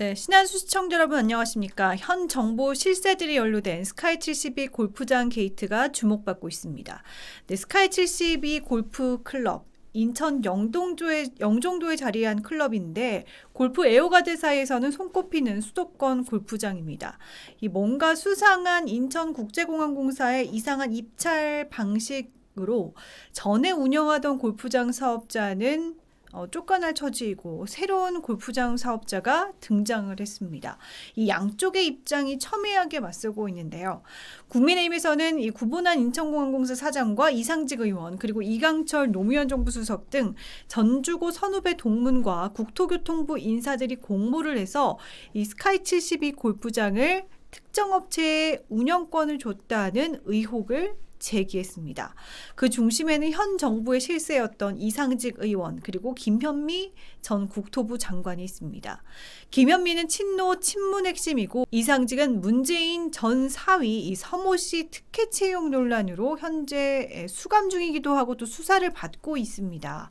네, 신한수 시청자 여러분 안녕하십니까. 현 정보 실세들이 연루된 스카이 72 골프장 게이트가 주목받고 있습니다. 네, 스카이 72 골프 클럽 인천 영동조의, 영종도에 자리한 클럽인데 골프 애호가들 사이에서는 손꼽히는 수도권 골프장입니다. 이 뭔가 수상한 인천국제공항공사의 이상한 입찰 방식으로 전에 운영하던 골프장 사업자는 어, 쫓겨날 처지이고 새로운 골프장 사업자가 등장을 했습니다. 이 양쪽의 입장이 첨예하게 맞서고 있는데요. 국민의힘에서는 이 구본한 인천공항공사 사장과 이상직 의원 그리고 이강철 노무현 정부 수석 등 전주고 선후배 동문과 국토교통부 인사들이 공모를 해서 이 스카이 72 골프장을 특정 업체에 운영권을 줬다는 의혹을 제기했습니다. 그 중심에는 현 정부의 실세였던 이상직 의원 그리고 김현미 전 국토부 장관이 있습니다. 김현미는 친노 친문 핵심이고 이상직은 문재인 전 사위 이 서모 씨 특혜 채용 논란으로 현재 수감 중이기도 하고 또 수사를 받고 있습니다.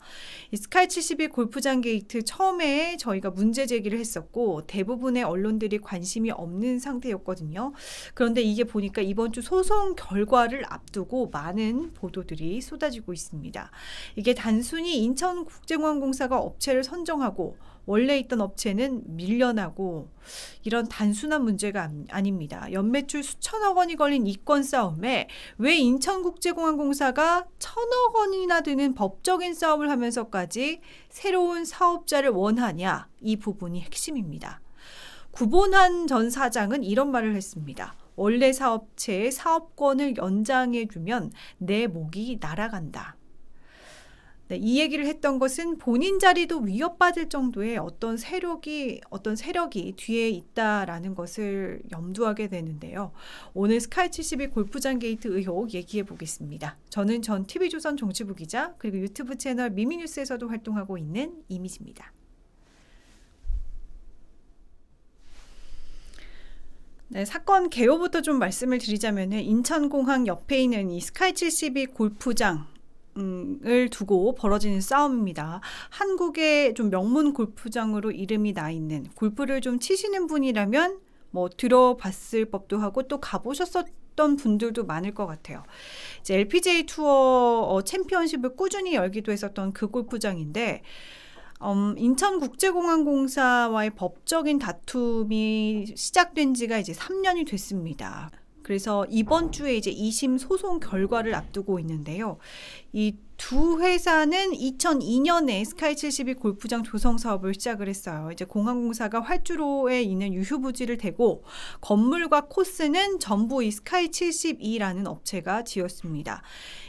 스카이 72 골프장 게이트 처음에 저희가 문제 제기를 했었고 대부분의 언론들이 관심이 없는 상태였거든요. 그런데 이게 보니까 이번 주 소송 결과를 앞두 고 앞두고 많은 보도들이 쏟아지고 있습니다. 이게 단순히 인천국제공항공사가 업체를 선정하고 원래 있던 업체는 밀려나고 이런 단순한 문제가 아닙니다. 연매출 수천억 원이 걸린 이권 싸움에 왜 인천국제공항공사가 천억 원이나 드는 법적인 싸움을 하면서까지 새로운 사업자를 원하냐 이 부분이 핵심입니다. 구본한 전 사장은 이런 말을 했습니다. 원래 사업체의 사업권을 연장해 주면 내 목이 날아간다. 네, 이 얘기를 했던 것은 본인 자리도 위협받을 정도의 어떤 세력이 어떤 세력이 뒤에 있다라는 것을 염두하게 되는데요. 오늘 스카이 72 골프장 게이트 의혹 얘기해 보겠습니다. 저는 전 TV조선 정치부 기자 그리고 유튜브 채널 미미뉴스에서도 활동하고 있는 이미지입니다. 네, 사건 개요부터 좀 말씀을 드리자면 인천공항 옆에 있는 이 스카이 72 골프장 을 두고 벌어지는 싸움입니다. 한국의 좀 명문 골프장으로 이름이 나 있는 골프를 좀 치시는 분이라면 뭐 들어봤을 법도 하고 또 가보셨었 던 분들도 많을 것 같아요. 이제 LPGA 투어 어, 챔피언십을 꾸준히 열기도 했었던 그 골프장인데 음, 인천국제공항공사와의 법적인 다툼이 시작된 지가 이제 3년이 됐습니다. 그래서 이번 주에 이제 2심 소송 결과를 앞두고 있는데요. 이 두 회사는 2002년에 스카이 72 골프장 조성 사업을 시작을 했어요. 이제 공항공사가 활주로에 있는 유휴부지를 대고 건물과 코스는 전부 이 스카이 72라는 업체가 지었습니다.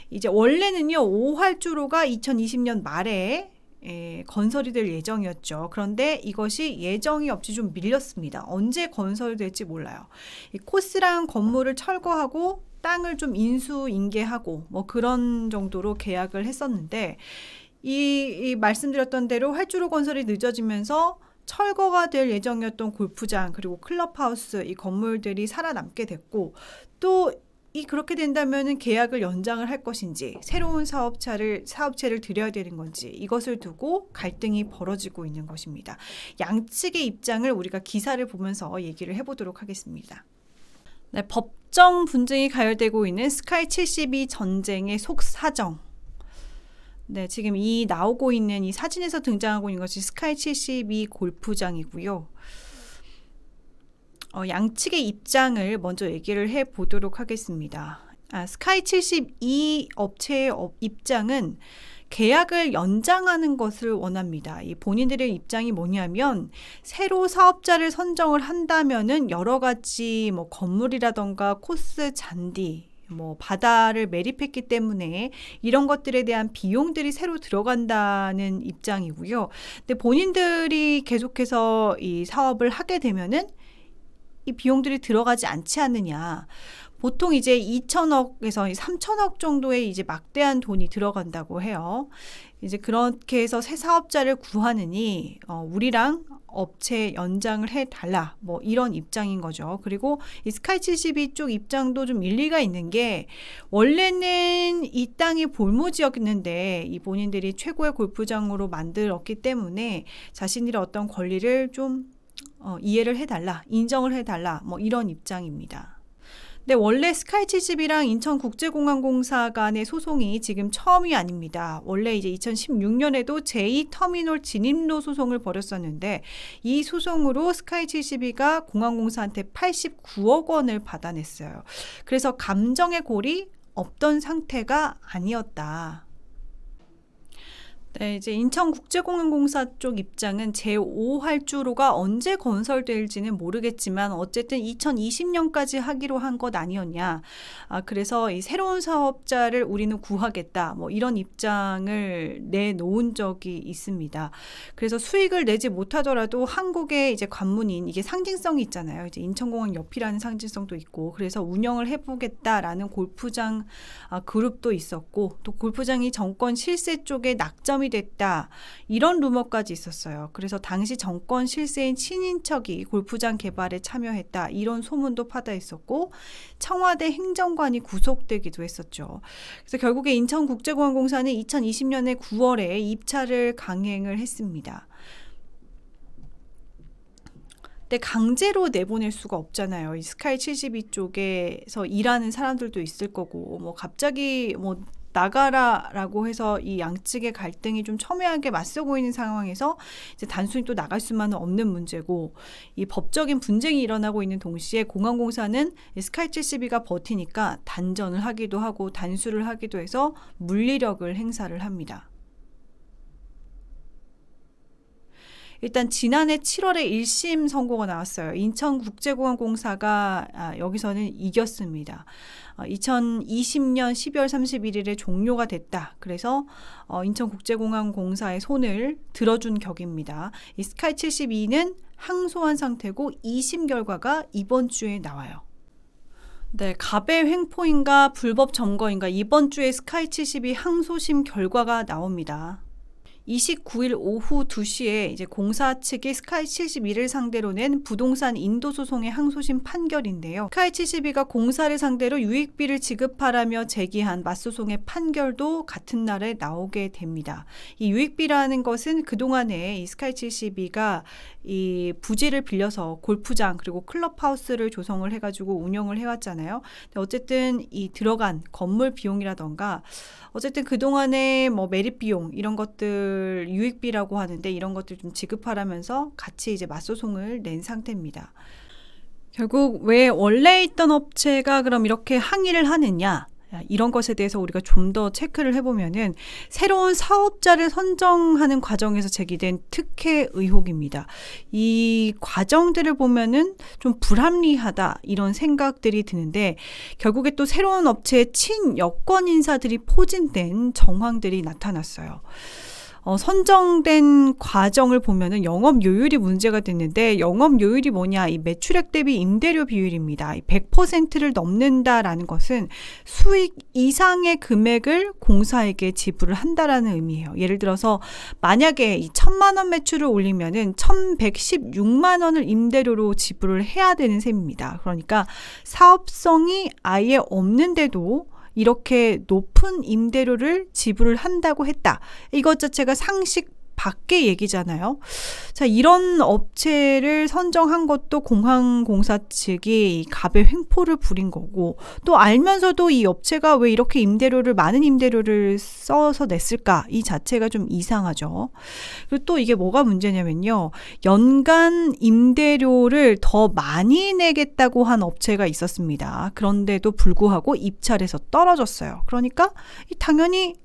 이제 원래는요, 5활주로가 2020년 말에 예, 건설이 될 예정이었죠. 그런데 이것이 예정이 없이 좀 밀렸습니다. 언제 건설될지 몰라요. 코스랑 건물을 철거하고 땅을 좀 인수인계하고 뭐 그런 정도로 계약을 했었는데 이, 이 말씀드렸던 대로 활주로 건설이 늦어지면서 철거가 될 예정이었던 골프장 그리고 클럽하우스 이 건물들이 살아남게 됐고 또이 그렇게 된다면은 계약을 연장을 할 것인지 새로운 사업체를 사업체를 들여야 되는 건지 이것을 두고 갈등이 벌어지고 있는 것입니다. 양측의 입장을 우리가 기사를 보면서 얘기를 해보도록 하겠습니다. 네, 법정 분쟁이 가열되고 있는 스카이 72 전쟁의 속사정. 네, 지금 이 나오고 있는 이 사진에서 등장하고 있는 것이 스카이 72 골프장이고요. 어, 양측의 입장을 먼저 얘기를 해 보도록 하겠습니다. 아, 스카이 72 업체의 입장은 계약을 연장하는 것을 원합니다. 이 본인들의 입장이 뭐냐면 새로 사업자를 선정을 한다면은 여러 가지 뭐 건물이라던가 코스 잔디 뭐 바다를 매립했기 때문에 이런 것들에 대한 비용들이 새로 들어간다는 입장이고요. 근데 본인들이 계속해서 이 사업을 하게 되면은 이 비용들이 들어가지 않지 않느냐. 보통 이제 2천억에서 3천억 정도의 이제 막대한 돈이 들어간다고 해요. 이제 그렇게 해서 새 사업자를 구하느니 어, 우리랑 업체 연장을 해달라 뭐 이런 입장인 거죠. 그리고 이 스카이 72쪽 입장도 좀 일리가 있는 게 원래는 이 땅이 볼모지였는데 이 본인들이 최고의 골프장으로 만들었기 때문에 자신들의 어떤 권리를 좀 어, 이해를 해달라, 인정을 해달라, 뭐 이런 입장입니다. 근 원래 스카이치집이랑 인천국제공항공사 간의 소송이 지금 처음이 아닙니다. 원래 이제 2016년에도 제2터미널 진입로 소송을 벌였었는데 이 소송으로 스카이치집이가 공항공사한테 89억 원을 받아냈어요. 그래서 감정의 골이 없던 상태가 아니었다. 네, 이제 인천국제공항공사 쪽 입장은 제5활주로가 언제 건설될지는 모르겠지만 어쨌든 2020년까지 하기로 한 것 아니었냐. 아, 그래서 이 새로운 사업자를 우리는 구하겠다. 뭐 이런 입장을 내놓은 적이 있습니다. 그래서 수익을 내지 못하더라도 한국의 이제 관문인 이게 상징성이 있잖아요. 이제 인천공항 옆이라는 상징성도 있고 그래서 운영을 해보겠다라는 골프장 아, 그룹도 있었고 또 골프장이 정권 실세 쪽에 낙점 감염이 됐다. 이런 루머까지 있었어요. 그래서 당시 정권 실세인 친인척이 골프장 개발에 참여했다. 이런 소문도 파다 있었고 청와대 행정관이 구속되기도 했었죠. 그래서 결국에 인천국제공항공사는 2020년에 9월에 입찰을 강행을 했습니다. 근데 강제로 내보낼 수가 없잖아요. 이 스카이 72 쪽에서 일하는 사람들도 있을 거고, 뭐 갑자기 뭐 나가라라고 해서 이 양측의 갈등이 좀 첨예하게 맞서고 있는 상황에서 이제 단순히 또 나갈 수만은 없는 문제고 이 법적인 분쟁이 일어나고 있는 동시에 공항공사는 스카이 시비가 버티니까 단전을 하기도 하고 단수를 하기도 해서 물리력을 행사를 합니다. 일단 지난해 7월에 1심 선고가 나왔어요. 인천국제공항공사가 아, 여기서는 이겼습니다. 2020년 12월 31일에 종료가 됐다. 그래서 어, 인천국제공항 공사의 손을 들어준 격입니다. 이 스카이 72는 항소한 상태고 2심 결과가 이번 주에 나와요. 네, 가배 횡포인가 불법 점거인가 이번 주에 스카이 72 항소심 결과가 나옵니다. 29일 오후 2시에 이제 공사 측이 스카이 71을 상대로 낸 부동산 인도 소송의 항소심 판결인데요. 스카이 72가 공사를 상대로 유익비를 지급하라며 제기한 맞소송의 판결도 같은 날에 나오게 됩니다. 이 유익비라는 것은 그동안에 이 스카이 72가 이 부지를 빌려서 골프장 그리고 클럽하우스를 조성을 해가지고 운영을 해왔잖아요. 어쨌든 이 들어간 건물 비용이라던가 어쨌든 그동안에 뭐 매립 비용 이런 것들 것들 유익비라고 하는데 이런 것들 좀 지급하라면서 같이 이제 맞소송을 낸 상태입니다. 결국 왜 원래 있던 업체가 그럼 이렇게 항의를 하느냐? 이런 것에 대해서 우리가 좀 더 체크를 해보면은 새로운 사업자를 선정하는 과정에서 제기된 특혜 의혹입니다. 이 과정들을 보면은 좀 불합리하다 이런 생각들이 드는데 결국에 또 새로운 업체의 친여권 인사들이 포진된 정황들이 나타났어요. 어, 선정된 과정을 보면은 영업 요율이 문제가 됐는데 영업 요율이 뭐냐 이 매출액 대비 임대료 비율입니다. 100%를 넘는다라는 것은 수익 이상의 금액을 공사에게 지불을 한다라는 의미예요. 예를 들어서 만약에 이 천만 원 매출을 올리면은 1,116만 원을 임대료로 지불을 해야 되는 셈입니다. 그러니까 사업성이 아예 없는데도 이렇게 높은 임대료를 지불을 한다고 했다. 이것 자체가 상식 밖에 얘기잖아요. 자, 이런 업체를 선정한 것도 공항공사 측이 갑의 횡포를 부린 거고 또 알면서도 이 업체가 왜 이렇게 임대료를 많은 임대료를 써서 냈을까 이 자체가 좀 이상하죠. 그리고 또 이게 뭐가 문제냐면요. 연간 임대료를 더 많이 내겠다고 한 업체가 있었습니다. 그런데도 불구하고 입찰에서 떨어졌어요. 그러니까 당연히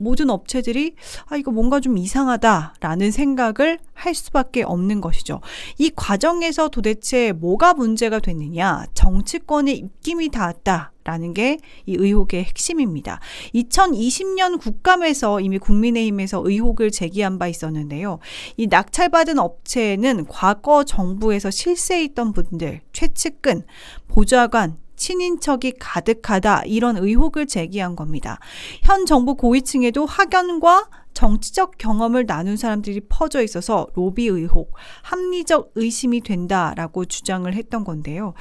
모든 업체들이 아 이거 뭔가 좀 이상하다라는 생각을 할 수밖에 없는 것이죠. 이 과정에서 도대체 뭐가 문제가 됐느냐? 정치권의 입김이 닿았다. 라는 게 이 의혹의 핵심입니다. 2020년 국감에서 이미 국민의힘에서 의혹을 제기한 바 있었는데요. 이 낙찰받은 업체는 과거 정부에서 실세했던 분들, 최측근, 보좌관, 친인척이 가득하다 이런 의혹을 제기한 겁니다. 현 정부 고위층에도 학연과 정치적 경험을 나눈 사람들이 퍼져 있어서 로비 의혹, 합리적 의심이 된다라고 주장을 했던 건데요.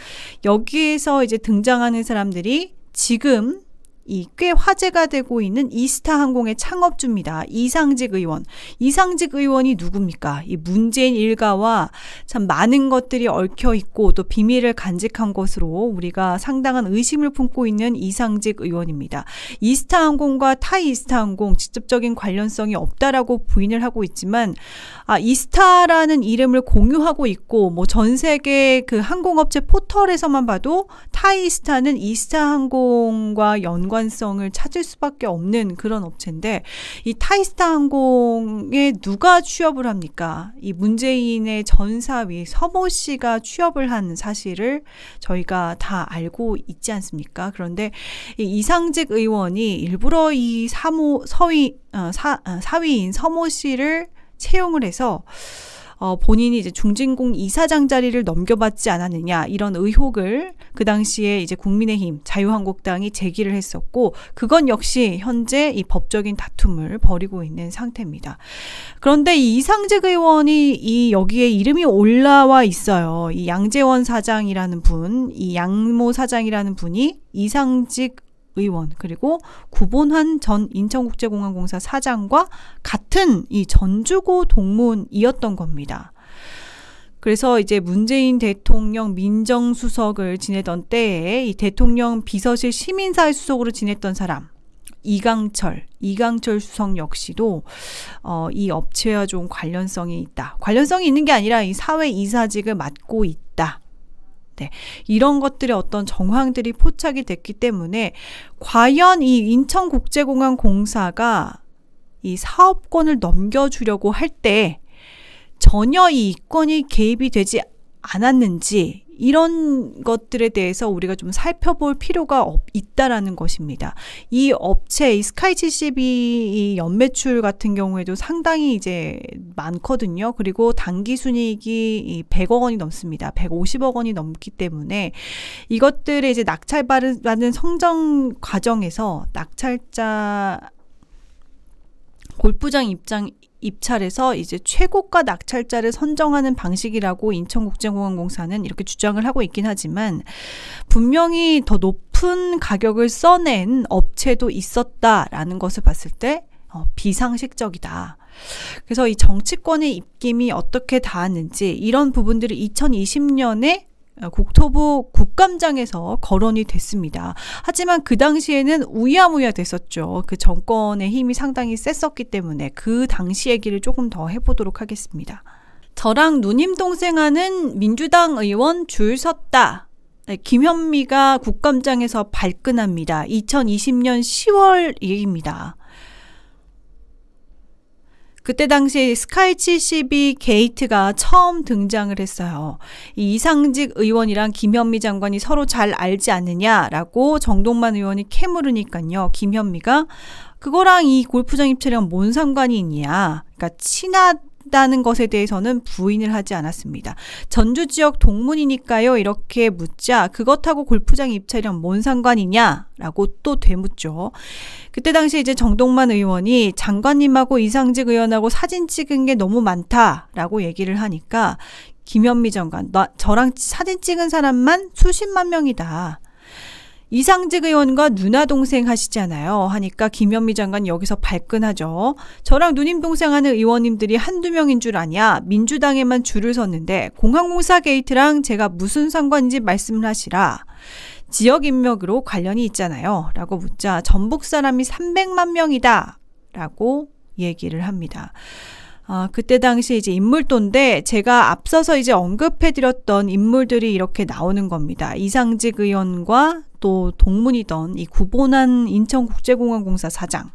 여기에서 이제 등장하는 사람들이 지금 이꽤 화제가 되고 있는 이스타 항공의 창업주입니다. 이상직 의원. 이상직 의원이 누굽니까? 이 문재인 일가와 참 많은 것들이 얽혀 있고 또 비밀을 간직한 것으로 우리가 상당한 의심을 품고 있는 이상직 의원입니다. 이스타 항공과 타이 이스타 항공 직접적인 관련성이 없다라고 부인을 하고 있지만 아, 이스타라는 이름을 공유하고 있고 뭐 전 세계 그 항공업체 포털에서만 봐도 타이스타는 이스타 항공과 연관 연관성을 찾을 수밖에 없는 그런 업체인데 이 타이스타 항공에 누가 취업을 합니까? 이 문재인의 전사위 서모 씨가 취업을 한 사실을 저희가 다 알고 있지 않습니까? 그런데 이상직 의원이 일부러 이 사모 서위 어, 사, 어, 사위인 서모 씨를 채용을 해서 어, 본인이 이제 중진공 이사장 자리를 넘겨받지 않았느냐 이런 의혹을 그 당시에 이제 국민의힘 자유한국당이 제기를 했었고 그건 역시 현재 이 법적인 다툼을 벌이고 있는 상태입니다. 그런데 이 이상직 의원이 이 여기에 이름이 올라와 있어요. 이 양재원 사장이라는 분, 이 양모 사장이라는 분이 이상직 의원 그리고 구본환 전 인천국제공항공사 사장과 같은 이 전주고 동문이었던 겁니다. 그래서 이제 문재인 대통령 민정수석을 지내던 때에 이 대통령 비서실 시민사회 수석으로 지냈던 사람 이강철, 이강철 수석 역시도 어, 이 업체와 좀 관련성이 있다. 관련성이 있는 게 아니라 이 사회 이사직을 맡고 있다. 때 이런 것들의 어떤 정황들이 포착이 됐기 때문에 과연 이 인천국제공항 공사가 이 사업권을 넘겨주려고 할 때 전혀 이 이권이 개입이 되지 않았는지 이런 것들에 대해서 우리가 좀 살펴볼 필요가 있다라는 것입니다. 이 업체, 이 스카이 72이 연매출 같은 경우에도 상당히 이제 많거든요. 그리고 단기 순이익이 100억 원이 넘습니다. 150억 원이 넘기 때문에 이것들의 이제 낙찰받는 성장 과정에서 낙찰자 골프장 입장 입찰에서 이제 최고가 낙찰자를 선정하는 방식이라고 인천국제공항공사는 이렇게 주장을 하고 있긴 하지만 분명히 더 높은 가격을 써낸 업체도 있었다라는 것을 봤을 때 어, 비상식적이다. 그래서 이 정치권의 입김이 어떻게 닿았는지 이런 부분들을 2020년에 어, 국토부 국감장에서 거론이 됐습니다. 하지만 그 당시에는 우야무야 됐었죠. 그 정권의 힘이 상당히 셌었기 때문에 그 당시 얘기를 조금 더 해보도록 하겠습니다. 저랑 누님 동생하는 민주당 의원 줄 섰다. 네, 김현미가 국감장에서 발끈합니다. 2020년 10월 얘기입니다. 그때 당시 스카이 72 게이트가 처음 등장을 했어요. 이 이상직 의원이랑 김현미 장관이 서로 잘 알지 않느냐라고 정동만 의원이 캐물으니까요. 김현미가 그거랑 이 골프장 입찰이랑 뭔 상관이 있냐. 그러니까 친하 했다는 것에 대해서는 부인을 하지 않았습니다. 전주 지역 동문이니까요. 이렇게 묻자 그것하고 골프장 입찰이랑 뭔 상관이냐라고 또 되묻죠. 그때 당시 이제 정동만 의원이 장관님하고 이상직 의원하고 사진 찍은 게 너무 많다라고 얘기를 하니까 김현미 장관, 나, 저랑 사진 찍은 사람만 수십만 명이다. 이상직 의원과 누나 동생 하시잖아요. 하니까 김현미 장관 여기서 발끈하죠. 저랑 누님 동생 하는 의원님들이 한두 명인 줄 아냐. 민주당에만 줄을 섰는데 공항공사 게이트랑 제가 무슨 상관인지 말씀을 하시라. 지역 인맥으로 관련이 있잖아요. 라고 묻자 전북 사람이 300만 명이다. 라고 얘기를 합니다. 아, 그때 당시 이제 인물도인데 제가 앞서서 이제 언급해드렸던 인물들이 이렇게 나오는 겁니다. 이상직 의원과 또 동문이던 이 구본한 인천국제공항공사 사장.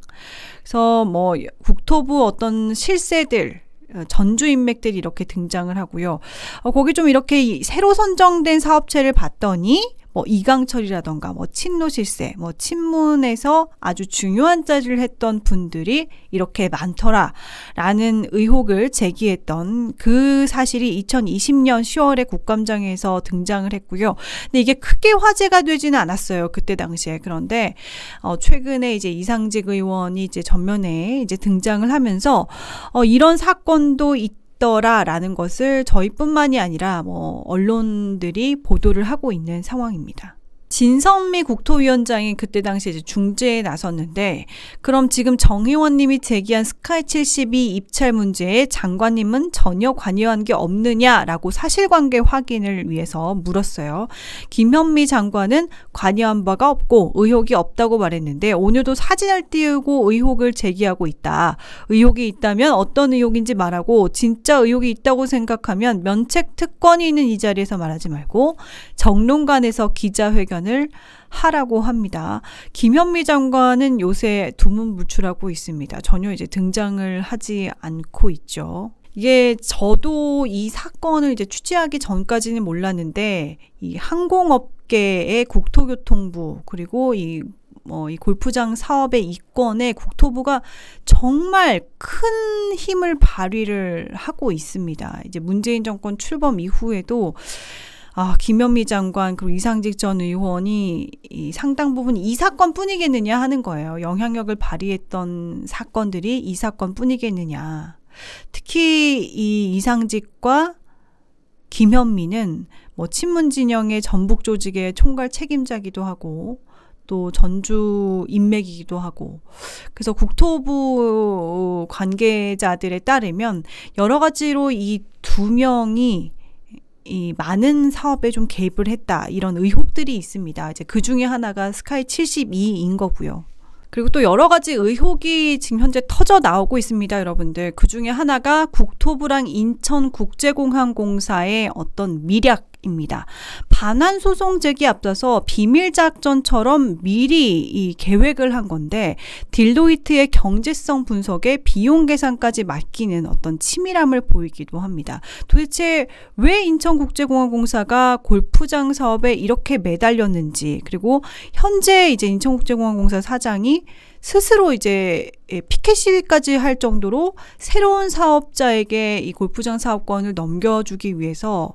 그래서 뭐 국토부 어떤 실세들, 어, 전주 인맥들이 이렇게 등장을 하고요. 어, 거기 좀 이렇게 새로 선정된 사업체를 봤더니 뭐 이강철이라던가 뭐 친노실세, 뭐 친문에서 아주 중요한 짜리를 했던 분들이 이렇게 많더라라는 의혹을 제기했던 그 사실이 2020년 10월에 국감장에서 등장을 했고요. 근데 이게 크게 화제가 되지는 않았어요. 그때 당시에. 그런데 어 최근에 이제 이상직 의원이 이제 전면에 이제 등장을 하면서 어 이런 사건도 있 있더라라는 것을 저희뿐만이 아니라 뭐 언론들이 보도를 하고 있는 상황입니다. 진선미 국토위원장이 그때 당시 이제 중재에 나섰는데 그럼 지금 정의원님이 제기한 스카이 72 입찰 문제에 장관님은 전혀 관여한 게 없느냐라고 사실관계 확인을 위해서 물었어요. 김현미 장관은 관여한 바가 없고 의혹이 없다고 말했는데 오늘도 사진을 띄우고 의혹을 제기하고 있다. 의혹이 있다면 어떤 의혹인지 말하고 진짜 의혹이 있다고 생각하면 면책 특권이 있는 이 자리에서 말하지 말고 정론관에서 기자회견 방안을 하라고 합니다. 김현미 장관은 요새 두문불출하고 있습니다. 전혀 이제 등장을 하지 않고 있죠. 이게 저도 이 사건을 이제 취재하기 전까지는 몰랐는데 이 항공업계의 국토교통부 그리고 이 뭐이 골프장 사업의 이권에 국토부가 정말 큰 힘을 발휘를 하고 있습니다. 이제 문재인 정권 출범 이후에도 아, 김현미 장관 그리고 이상직 전 의원이 이 상당 부분 이 사건뿐이겠느냐 하는 거예요. 영향력을 발휘했던 사건들이 이 사건뿐이겠느냐. 특히 이 이상직과 김현미는 뭐 친문 진영의 전북 조직의 총괄 책임자기도 하고 또 전주 인맥이기도 하고 그래서 국토부 관계자들에 따르면 여러 가지로 이 두 명이 이 많은 사업에 좀 개입을 했다 이런 의혹들이 있습니다. 이제 그 중에 하나가 스카이 72인 거고요. 그리고 또 여러 가지 의혹이 지금 현재 터져 나오고 있습니다, 여러분들. 그 중에 하나가 국토부랑 인천국제공항공사의 어떤 미략 입니다. 반환 소송 제기 앞서서 비밀 작전처럼 미리 이 계획을 한 건데 딜로이트의 경제성 분석에 비용 계산까지 맡기는 어떤 치밀함을 보이기도 합니다. 도대체 왜 인천국제공항공사가 골프장 사업에 이렇게 매달렸는지 그리고 현재 이제 인천국제공항공사 사장이 스스로 이제 예, 피켓 시위까지 할 정도로 새로운 사업자에게 이 골프장 사업권을 넘겨주기 위해서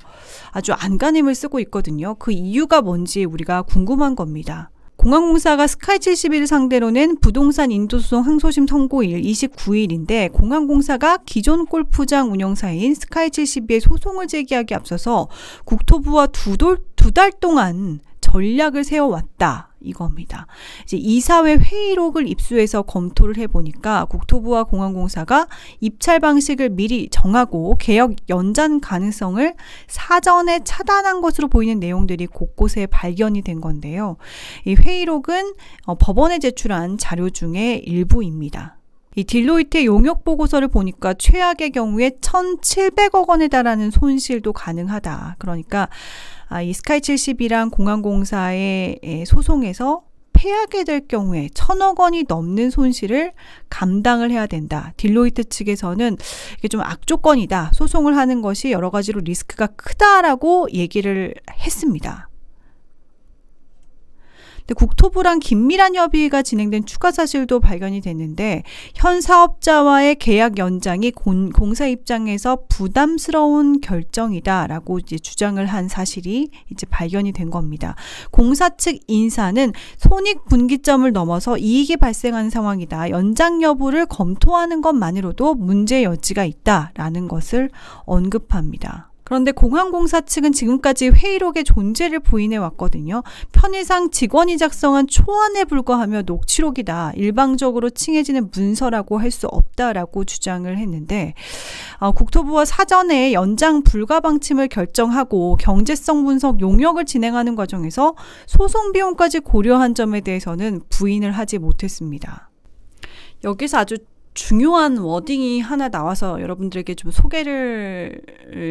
아주 안간힘을 쓰고 있거든요. 그 이유가 뭔지 우리가 궁금한 겁니다. 공항공사가 스카이 71을 상대로 낸 부동산 인도소송 항소심 선고일 29일인데 공항공사가 기존 골프장 운영사인 스카이 72에 소송을 제기하기 앞서서 국토부와 두 달 동안 전략을 세워왔다. 이겁니다. 이제 이사회 회의록을 입수해서 검토를 해보니까 국토부와 공항공사가 입찰 방식을 미리 정하고 개혁 연장 가능성을 사전에 차단한 것으로 보이는 내용들이 곳곳에 발견이 된 건데요. 이 회의록은 어, 법원에 제출한 자료 중에 일부입니다. 이 딜로이트의 용역 보고서를 보니까 최악의 경우에 1,700억 원에 달하는 손실도 가능하다. 그러니까 아, 이 스카이 70이랑 공항공사의 소송에서 패하게 될 경우에 천억 원이 넘는 손실을 감당을 해야 된다. 딜로이트 측에서는 이게 좀 악조건이다. 소송을 하는 것이 여러 가지로 리스크가 크다라고 얘기를 했습니다. 근데 국토부랑 긴밀한 협의가 진행된 추가 사실도 발견이 됐는데 현 사업자와의 계약 연장이 공, 공사 입장에서 부담스러운 결정이다라고 이제 주장을 한 사실이 이제 발견이 된 겁니다. 공사 측 인사는 손익 분기점을 넘어서 이익이 발생하는 상황이다. 연장 여부를 검토하는 것만으로도 문제 여지가 있다라는 것을 언급합니다. 그런데 공항공사 측은 지금까지 회의록의 존재를 부인해 왔거든요. 편의상 직원이 작성한 초안에 불과하며 녹취록이다. 일방적으로 칭해지는 문서라고 할 수 없다라고 주장을 했는데 어, 국토부와 사전에 연장 불가 방침을 결정하고 경제성 분석 용역을 진행하는 과정에서 소송 비용까지 고려한 점에 대해서는 부인을 하지 못했습니다. 여기서 아주 중요한 워딩이 하나 나와서 여러분들에게 좀 소개를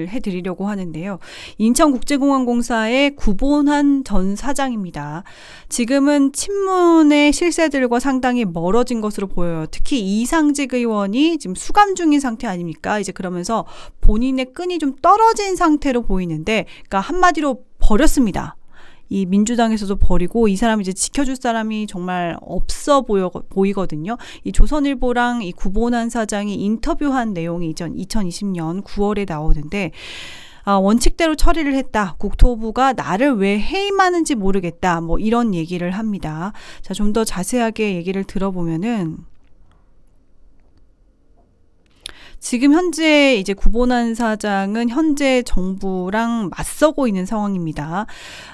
해드리려고 하는데요. 인천국제공항공사의 구본한 전 사장입니다. 지금은 친문의 실세들과 상당히 멀어진 것으로 보여요. 특히 이상직 의원이 지금 수감 중인 상태 아닙니까? 이제 그러면서 본인의 끈이 좀 떨어진 상태로 보이는데, 그러니까 한마디로 버렸습니다. 이 민주당에서도 버리고 이 사람 이제 지켜줄 사람이 정말 없어 보여 보이거든요. 이 조선일보랑 이 구본한 사장이 인터뷰한 내용이 이전 2020년 9월에 나오는데 아, 원칙대로 처리를 했다. 국토부가 나를 왜 해임하는지 모르겠다. 뭐 이런 얘기를 합니다. 자, 좀 더 자세하게 얘기를 들어보면은 지금 현재 이제 구본한 사장은 현재 정부랑 맞서고 있는 상황입니다.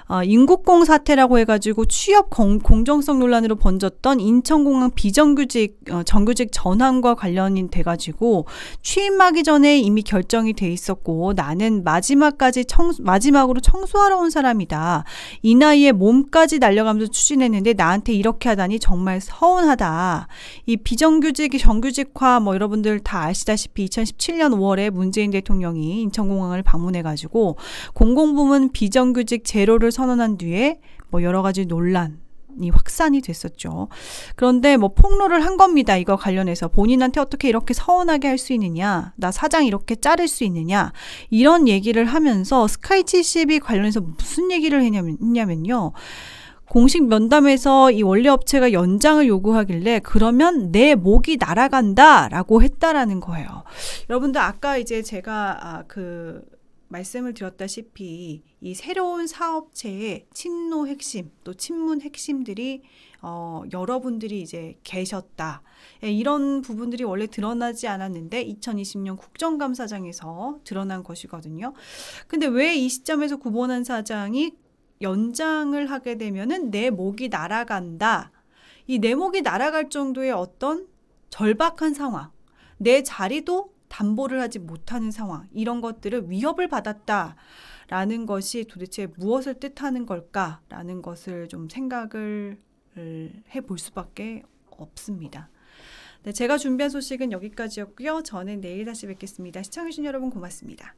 어, 인국공 사태라고 해가지고 취업 공, 공정성 논란으로 번졌던 인천공항 비정규직 어, 정규직 전환과 관련이 돼가지고 취임하기 전에 이미 결정이 돼 있었고 나는 마지막까지 청 마지막으로 청소하러 온 사람이다. 이 나이에 몸까지 날려가면서 추진했는데 나한테 이렇게 하다니 정말 서운하다. 이 비정규직 정규직화 뭐 여러분들 다 아시다시피 2017년 5월에 문재인 대통령이 인천공항을 방문해가지고 공공부문 비정규직 제로를 선언한 뒤에 뭐 여러 가지 논란, 이 확산이 됐었죠. 그런데 뭐 폭로를 한 겁니다. 이거 관련해서 본인한테 어떻게 이렇게 서운하게 할 수 있느냐, 나 사장 이렇게 자를 수 있느냐 이런 얘기를 하면서 스카이 7이 관련해서 무슨 얘기를 했냐면요. 공식 면담에서 이 원래 업체가 연장을 요구하길래 그러면 내 목이 날아간다라고 했다라는 거예요. 여러분들 아까 이제 제가 아, 그 말씀을 드렸다시피 이 새로운 사업체의 친노 핵심 또 친문 핵심들이 어, 여러분들이 이제 계셨다. 예, 이런 부분들이 원래 드러나지 않았는데 2020년 국정감사장에서 드러난 것이거든요. 근데 왜 이 시점에서 구본한 사장이 연장을 하게 되면은 내 목이 날아간다. 이 내 목이 날아갈 정도의 어떤 절박한 상황, 내 자리도 담보를 하지 못하는 상황 이런 것들을 위협을 받았다라는 것이 도대체 무엇을 뜻하는 걸까라는 것을 좀 생각을 해 볼 수밖에 없습니다. 네, 제가 준비한 소식은 여기까지였고요. 저는 내일 다시 뵙겠습니다. 시청해주신 여러분 고맙습니다.